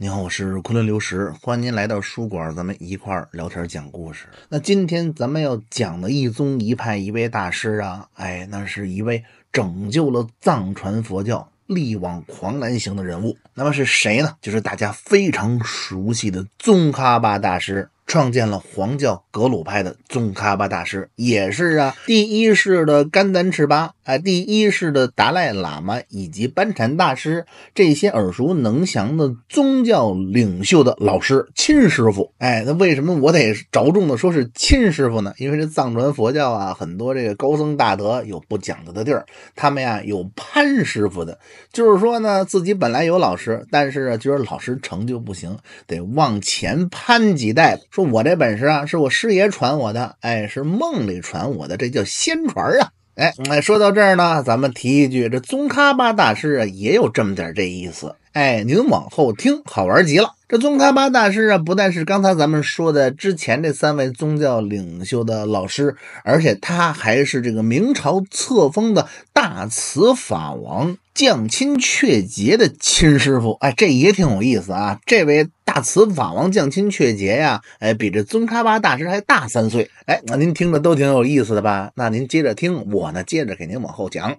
你好，我是昆仑刘石，欢迎您来到书馆，咱们一块儿聊天讲故事。那今天咱们要讲的一宗一派一位大师啊，哎，那是一位拯救了藏传佛教力挽狂澜型的人物。那么是谁呢？就是大家非常熟悉的宗喀巴大师。创建了黄教格鲁派的宗喀巴大师也是啊，第一世的甘丹赤巴，啊，第一世的达赖喇嘛以及班禅大师这些耳熟能详的宗教领袖的老师亲师傅，哎，那为什么我得着重的说是亲师傅呢？因为这藏传佛教啊，很多这个高僧大德有不讲究的地儿，他们呀有攀师傅的，就是说呢自己本来有老师，但是觉得老师成就不行，得往前攀几代。说我这本事啊，是我师爷传我的，哎，是梦里传我的，这叫仙传啊，哎，说到这儿呢，咱们提一句，这宗喀巴大师啊，也有这么点这意思，哎，您往后听，好玩极了。这宗喀巴大师啊，不但是刚才咱们说的之前这三位宗教领袖的老师，而且他还是这个明朝册封的大慈法王降亲却杰的亲师傅。哎，这也挺有意思啊！这位大慈法王降亲却杰呀，哎，比这宗喀巴大师还大三岁。哎，那您听着都挺有意思的吧？那您接着听，我呢接着给您往后讲。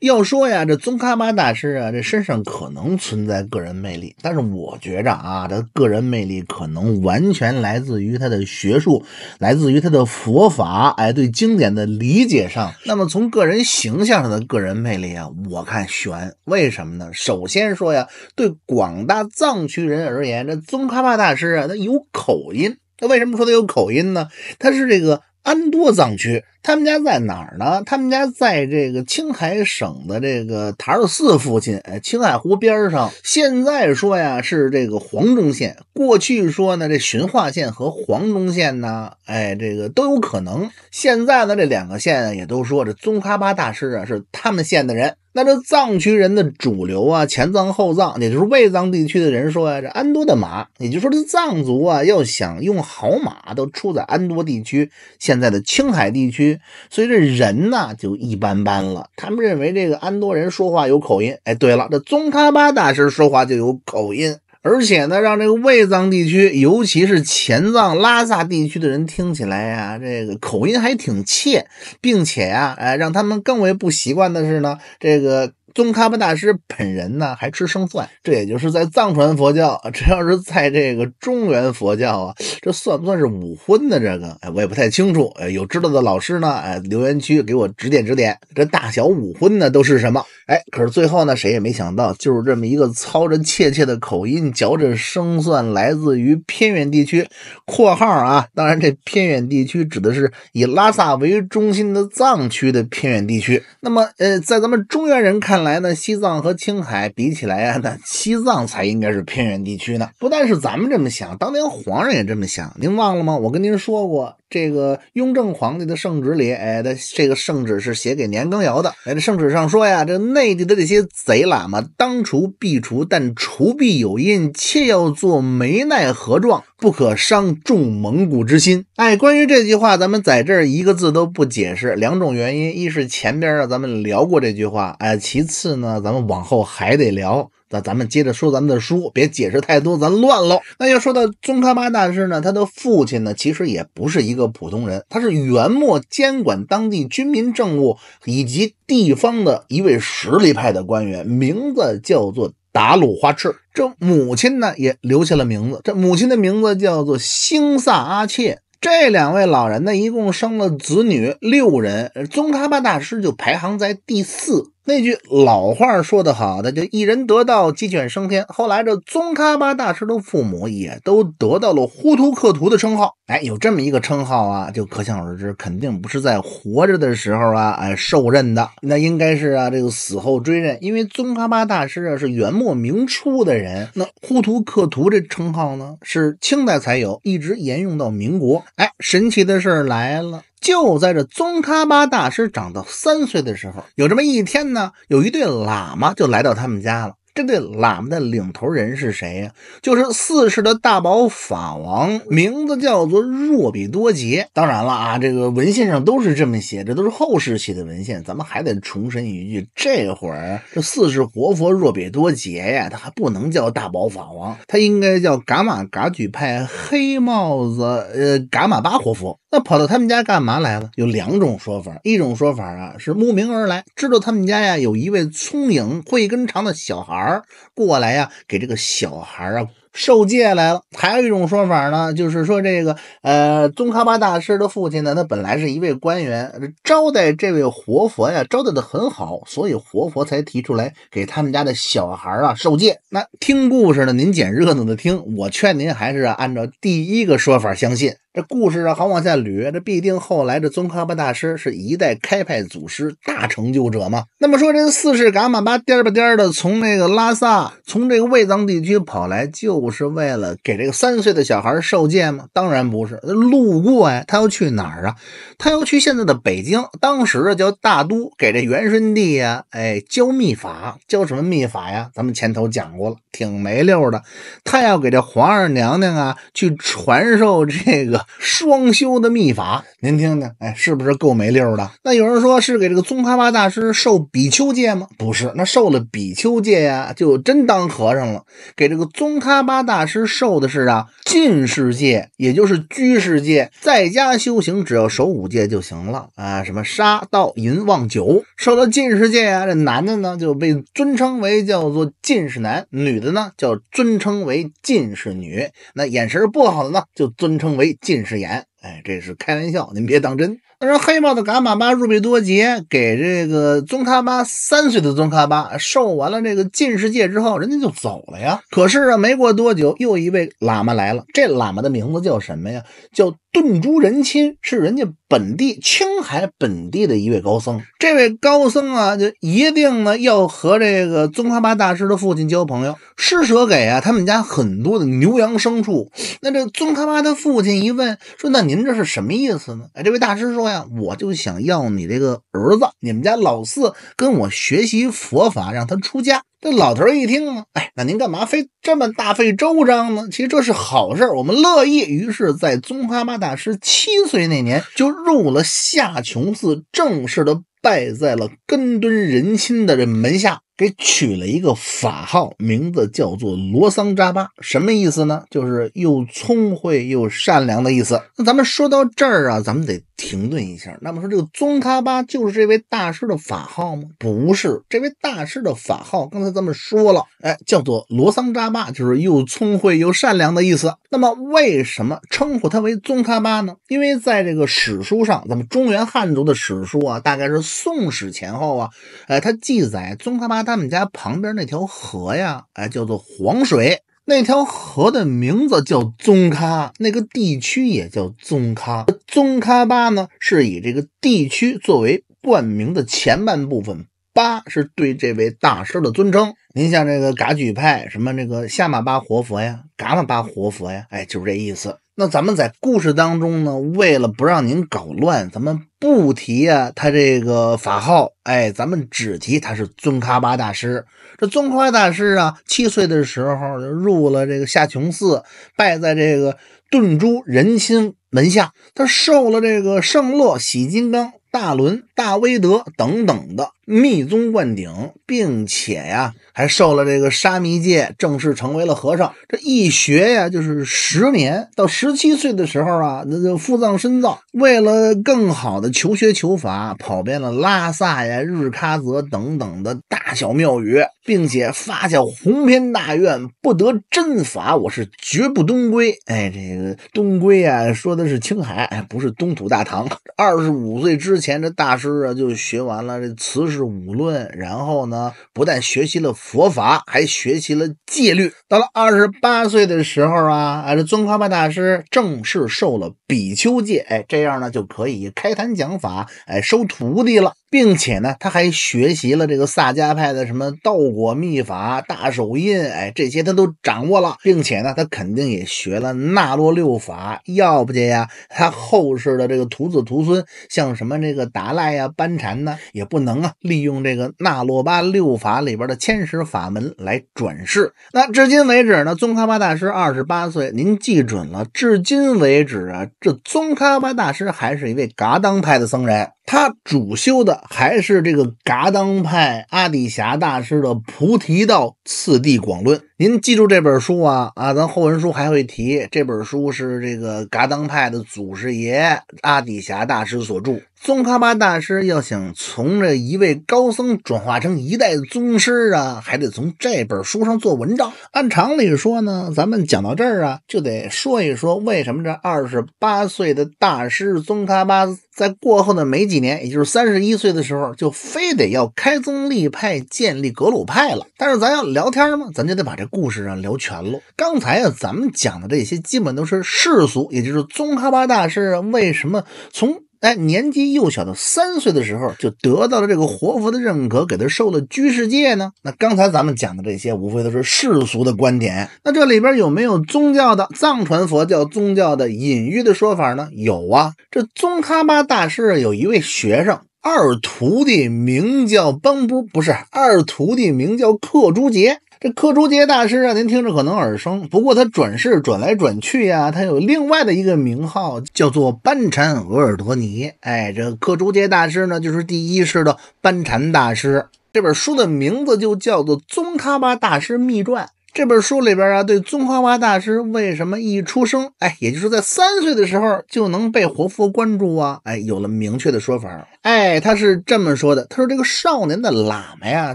要说呀，这宗喀巴大师啊，这身上可能存在个人魅力，但是我觉着啊。的个人魅力可能完全来自于他的学术，来自于他的佛法，哎，对经典的理解上。那么从个人形象上的个人魅力啊，我看悬。为什么呢？首先说呀，对广大藏区人而言，这宗喀巴大师啊，他有口音。他为什么说他有口音呢？他是这个。安多藏区，他们家在哪儿呢？他们家在这个青海省的这个塔尔寺附近，哎，青海湖边上。现在说呀是这个湟中县，过去说呢这循化县和湟中县呢，哎，这个都有可能。现在呢这两个县也都说这宗喀巴大师啊是他们县的人。那这藏区人的主流啊，前藏后藏，也就是卫藏地区的人说呀，这安多的马，也就说这藏族啊，要想用好马，都出在安多地区，现在的青海地区，所以这人呢就一般般了。他们认为这个安多人说话有口音，哎，对了，这宗喀巴大师说话就有口音。而且呢，让这个卫藏地区，尤其是前藏拉萨地区的人听起来呀，这个口音还挺切，并且啊，哎，让他们更为不习惯的是呢，这个。宗喀巴大师本人呢，还吃生蒜，这也就是在藏传佛教，这要是在这个中原佛教啊，这算不算是五荤呢？这个哎，我也不太清楚，哎，有知道的老师呢，哎，留言区给我指点指点，这大小五荤呢都是什么？哎，可是最后呢，谁也没想到，就是这么一个操着怯怯的口音、嚼着生蒜，来自于偏远地区（括号啊，当然这偏远地区指的是以拉萨为中心的藏区的偏远地区）。那么，呃，在咱们中原人看，来呢？西藏和青海比起来呀，那西藏才应该是偏远地区呢。不但是咱们这么想，当年皇上也这么想。您忘了吗？我跟您说过。这个雍正皇帝的圣旨里，哎，的这个圣旨是写给年羹尧的。哎，这圣旨上说呀，这内地的这些贼喇嘛，当除必除，但除必有因，切要做没奈何状，不可伤众蒙古之心。哎，关于这句话，咱们在这一个字都不解释。两种原因，一是前边啊，咱们聊过这句话，哎，其次呢，咱们往后还得聊。那咱们接着说咱们的书，别解释太多，咱乱了。那要说到宗喀巴大师呢，他的父亲呢，其实也不是一个普通人，他是元末监管当地军民政务以及地方的一位实力派的官员，名字叫做达鲁花赤。这母亲呢也留下了名字，这母亲的名字叫做星萨阿切。这两位老人呢，一共生了子女六人，宗喀巴大师就排行在第四。那句老话说得好的，就一人得道，鸡犬升天。后来这宗喀巴大师的父母也都得到了呼图克图的称号。哎，有这么一个称号啊，就可想而知，肯定不是在活着的时候啊，哎受任的，那应该是啊，这个死后追认。因为宗喀巴大师啊，是元末明初的人，那呼图克图这称号呢，是清代才有，一直沿用到民国。哎，神奇的事儿来了。就在这宗喀巴大师长到三岁的时候，有这么一天呢，有一对喇嘛就来到他们家了。这对喇嘛的领头人是谁呀？就是四世的大宝法王，名字叫做若比多杰。当然了啊，这个文献上都是这么写，这都是后世写的文献。咱们还得重申一句，这会儿这四世活佛若比多杰呀，他还不能叫大宝法王，他应该叫噶玛噶举派黑帽子，呃，噶玛巴活佛。那跑到他们家干嘛来了？有两种说法，一种说法啊是慕名而来，知道他们家呀有一位聪颖慧根长的小孩儿，过来呀给这个小孩儿啊受戒来了。还有一种说法呢，就是说这个呃宗喀巴大师的父亲呢，他本来是一位官员，招待这位活佛呀招待的很好，所以活佛才提出来给他们家的小孩儿啊受戒。那听故事呢，您捡热闹的听，我劝您还是按照第一个说法相信。这故事啊，好往下捋。这必定后来的宗喀巴大师是一代开派祖师、大成就者嘛。那么说，这四世噶玛巴颠吧颠的从那个拉萨，从这个卫藏地区跑来，就是为了给这个三岁的小孩受戒吗？当然不是，路过呀。他要去哪儿啊？他要去现在的北京，当时啊叫大都，给这元顺帝呀，哎，教秘法，教什么秘法呀？咱们前头讲过了，挺没溜的。他要给这皇二娘娘啊，去传授这个。双修的秘法，您听听，哎，是不是够没溜的？那有人说是给这个宗喀巴大师受比丘戒吗？不是，那受了比丘戒啊，就真当和尚了。给这个宗喀巴大师受的是啊，进世戒，也就是居士戒，在家修行只要守五戒就行了啊，什么杀盗淫妄酒。受了进世戒啊，这男的呢就被尊称为叫做进世男，女的呢叫尊称为进世女。那眼神不好的呢，就尊称为进。近视眼，哎，这是开玩笑，您别当真。说黑帽子噶玛巴入比多杰给这个宗喀巴三岁的宗喀巴受完了这个净世戒之后，人家就走了呀。可是啊，没过多久，又一位喇嘛来了。这喇嘛的名字叫什么呀？叫顿珠仁钦，是人家本地青海本地的一位高僧。这位高僧啊，就一定呢要和这个宗喀巴大师的父亲交朋友，施舍给啊他们家很多的牛羊牲畜。那这宗喀巴的父亲一问说：“那您这是什么意思呢？”哎，这位大师说呀。我就想要你这个儿子，你们家老四跟我学习佛法，让他出家。这老头一听，哎，那您干嘛非这么大费周章呢？其实这是好事，我们乐意。于是，在宗喀巴大师七岁那年，就入了下琼寺，正式的拜在了根敦仁亲的这门下。给取了一个法号，名字叫做罗桑扎巴，什么意思呢？就是又聪慧又善良的意思。那咱们说到这儿啊，咱们得停顿一下。那么说，这个宗喀巴就是这位大师的法号吗？不是，这位大师的法号，刚才咱们说了，哎，叫做罗桑扎巴，就是又聪慧又善良的意思。那么为什么称呼他为宗喀巴呢？因为在这个史书上，咱们中原汉族的史书啊，大概是《宋史》前后啊，哎，他记载宗喀巴。他们家旁边那条河呀，哎，叫做黄水。那条河的名字叫宗喀，那个地区也叫宗喀。宗喀巴呢，是以这个地区作为冠名的前半部分，巴是对这位大师的尊称。您像这个噶举派，什么这个夏玛巴活佛呀，噶玛巴活佛呀，哎，就是这意思。那咱们在故事当中呢，为了不让您搞乱，咱们不提啊，他这个法号，哎，咱们只提他是宗喀巴大师。这宗喀巴大师啊，七岁的时候就入了这个下琼寺，拜在这个顿珠仁心门下，他受了这个圣乐喜金刚。大伦、大威德等等的密宗灌顶，并且呀，还受了这个沙弥戒，正式成为了和尚。这一学呀，就是十年。到十七岁的时候啊，那就复藏深造，为了更好的求学求法，跑遍了拉萨呀、日喀则等等的大小庙宇。并且发下宏篇大愿，不得真法，我是绝不东归。哎，这个东归啊，说的是青海，哎，不是东土大唐。二十五岁之前，这大师啊就学完了这《慈氏五论》，然后呢，不但学习了佛法，还学习了戒律。到了二十八岁的时候啊，啊，这尊夸巴大师正式受了比丘戒，哎，这样呢就可以开坛讲法，哎，收徒弟了。并且呢，他还学习了这个萨迦派的什么道果秘法、大手印，哎，这些他都掌握了。并且呢，他肯定也学了纳洛六法，要不介呀，他后世的这个徒子徒孙，像什么这个达赖呀、班禅呢，也不能啊，利用这个纳洛八六法里边的千石法门来转世。那至今为止呢，宗喀巴大师二十八岁，您记准了，至今为止啊，这宗喀巴大师还是一位噶当派的僧人。他主修的还是这个噶当派阿底峡大师的《菩提道次第广论》。您记住这本书啊啊，咱后文书还会提。这本书是这个噶当派的祖师爷阿底峡大师所著。宗喀巴大师要想从这一位高僧转化成一代宗师啊，还得从这本书上做文章。按常理说呢，咱们讲到这儿啊，就得说一说为什么这二十八岁的大师宗喀巴在过后的没几年，也就是三十一岁的时候，就非得要开宗立派，建立格鲁派了。但是咱要聊天嘛，咱就得把这。故事上聊全了。刚才啊，咱们讲的这些基本都是世俗，也就是宗喀巴大师为什么从哎年纪幼小的三岁的时候就得到了这个活佛的认可，给他受了居士戒呢？那刚才咱们讲的这些，无非都是世俗的观点。那这里边有没有宗教的藏传佛教宗教的隐喻的说法呢？有啊，这宗喀巴大师有一位学生，二徒弟名叫邦布，不是二徒弟名叫克珠杰。这克珠杰大师啊，您听着可能耳生，不过他转世转来转去呀，他有另外的一个名号，叫做班禅额尔德尼。哎，这克珠杰大师呢，就是第一世的班禅大师。这本书的名字就叫做《宗喀巴大师秘传》。这本书里边啊，对宗喀巴大师为什么一出生，哎，也就是在三岁的时候就能被活佛关注啊，哎，有了明确的说法。哎，他是这么说的：他说这个少年的喇嘛呀，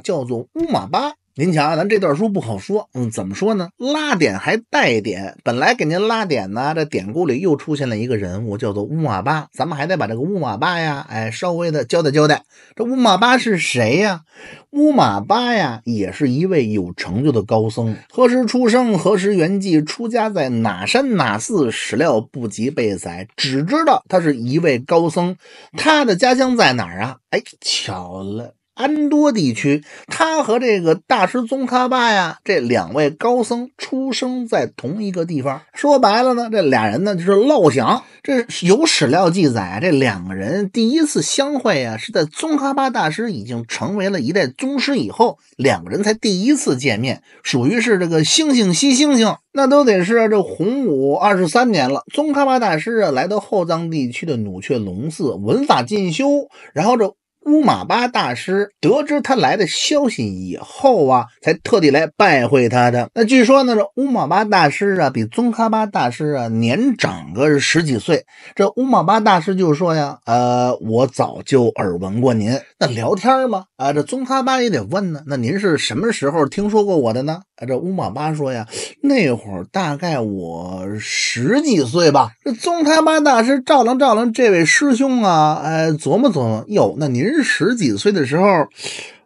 叫做乌马巴。您瞧，咱这段书不好说，嗯，怎么说呢？拉点还带点，本来给您拉点呢，这典故里又出现了一个人物，叫做乌马巴，咱们还得把这个乌马巴呀，哎，稍微的交代交代，这乌马巴是谁呀？乌马巴呀，也是一位有成就的高僧，何时出生，何时圆寂，出家在哪山哪寺，史料不及被载，只知道他是一位高僧，他的家乡在哪儿啊？哎，巧了。安多地区，他和这个大师宗喀巴呀，这两位高僧出生在同一个地方。说白了呢，这俩人呢就是老乡。这有史料记载，这两个人第一次相会呀，是在宗喀巴大师已经成为了一代宗师以后，两个人才第一次见面，属于是这个星星惜星星。那都得是这洪武二十三年了。宗喀巴大师啊，来到后藏地区的努雀龙寺闻法进修，然后这。乌马巴大师得知他来的消息以后啊，才特地来拜会他的。那据说呢，这乌马巴大师啊，比宗喀巴大师啊年长个十几岁。这乌马巴大师就说呀：“呃，我早就耳闻过您。那聊天嘛，啊，这宗喀巴也得问呢。那您是什么时候听说过我的呢？”啊，这乌马巴说呀：“那会儿大概我十几岁吧。”这宗喀巴大师照愣照愣这位师兄啊，哎，琢磨琢磨，哟，那您是。十几岁的时候，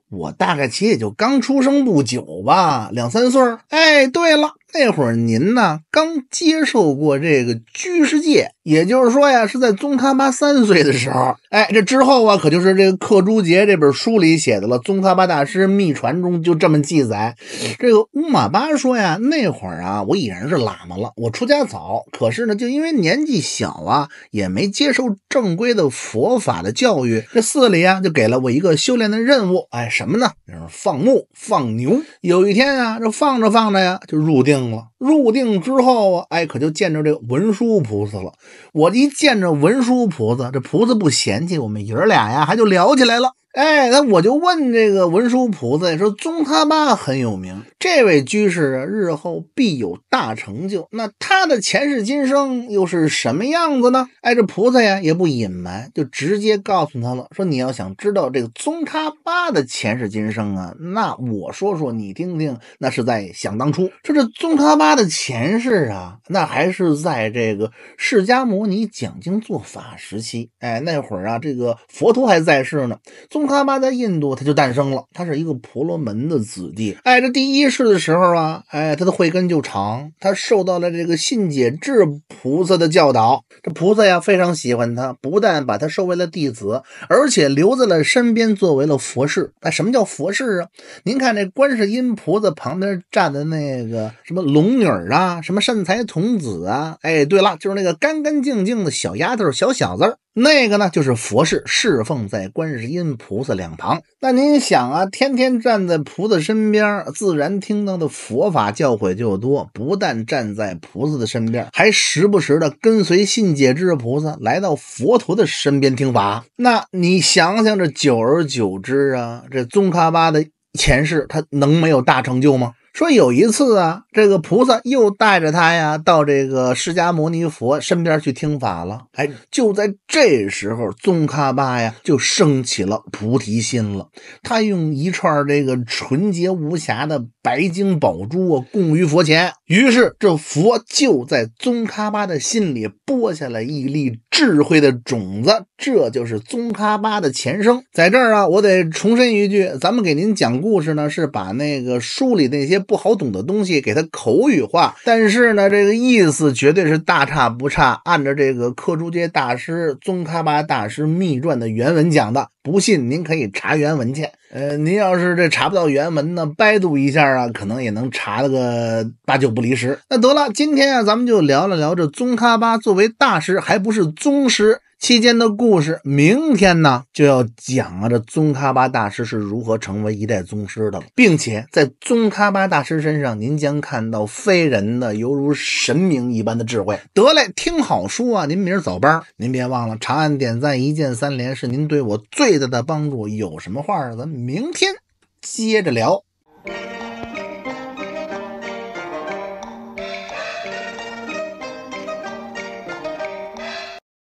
我大概其实也就刚出生不久吧，两三岁。哎，对了。那会儿您呢刚接受过这个居士戒，也就是说呀，是在宗喀巴三岁的时候。哎，这之后啊，可就是这个《克珠杰》这本书里写的了，《宗喀巴大师秘传》中就这么记载：这个乌马巴说呀，那会儿啊，我已然是喇嘛了，我出家早，可是呢，就因为年纪小啊，也没接受正规的佛法的教育。这寺里啊，就给了我一个修炼的任务，哎，什么呢？就是放牧、放牛。有一天啊，这放着放着呀，就入定。了，入定之后啊，哎，可就见着这文殊菩萨了。我一见着文殊菩萨，这菩萨不嫌弃我们爷儿俩呀，还就聊起来了。哎，那我就问这个文殊菩萨说：“宗他巴很有名，这位居士啊，日后必有大成就。那他的前世今生又是什么样子呢？”哎，这菩萨呀也不隐瞒，就直接告诉他了：“说你要想知道这个宗他巴的前世今生啊，那我说说你听听。那是在想当初，说这宗他巴的前世啊，那还是在这个释迦牟尼讲经做法时期。哎，那会儿啊，这个佛陀还在世呢，宗。”宗喀巴在印度，他就诞生了。他是一个婆罗门的子弟。哎，这第一世的时候啊，哎，他的慧根就长。他受到了这个信解智菩萨的教导。这菩萨呀，非常喜欢他，不但把他收为了弟子，而且留在了身边，作为了佛事。哎，什么叫佛事啊？您看这观世音菩萨旁边站的那个什么龙女啊，什么善财童子啊？哎，对了，就是那个干干净净的小丫头、小小子。那个呢，就是佛事侍奉在观世音菩萨两旁。那您想啊，天天站在菩萨身边，自然听到的佛法教诲就多。不但站在菩萨的身边，还时不时的跟随信解之菩萨来到佛陀的身边听法。那你想想，这久而久之啊，这宗喀巴的前世，他能没有大成就吗？说有一次啊，这个菩萨又带着他呀，到这个释迦牟尼佛身边去听法了。哎，就在这时候，宗喀巴呀就升起了菩提心了。他用一串这个纯洁无瑕的。白金宝珠啊，供于佛前。于是，这佛就在宗喀巴的心里播下了一粒智慧的种子。这就是宗喀巴的前生。在这儿啊，我得重申一句：咱们给您讲故事呢，是把那个书里那些不好懂的东西给它口语化，但是呢，这个意思绝对是大差不差。按照这个《克珠杰大师宗喀巴大师秘传》的原文讲的，不信您可以查原文去。呃，您要是这查不到原文呢，百度一下啊，可能也能查了个八九不离十。那得了，今天啊，咱们就聊了聊这宗喀巴作为大师，还不是宗师。期间的故事，明天呢就要讲啊！这宗喀巴大师是如何成为一代宗师的，并且在宗喀巴大师身上，您将看到非人的、犹如神明一般的智慧。得嘞，听好书啊！您明儿早班，您别忘了长按点赞，一键三连是您对我最大的帮助。有什么话，咱明天接着聊。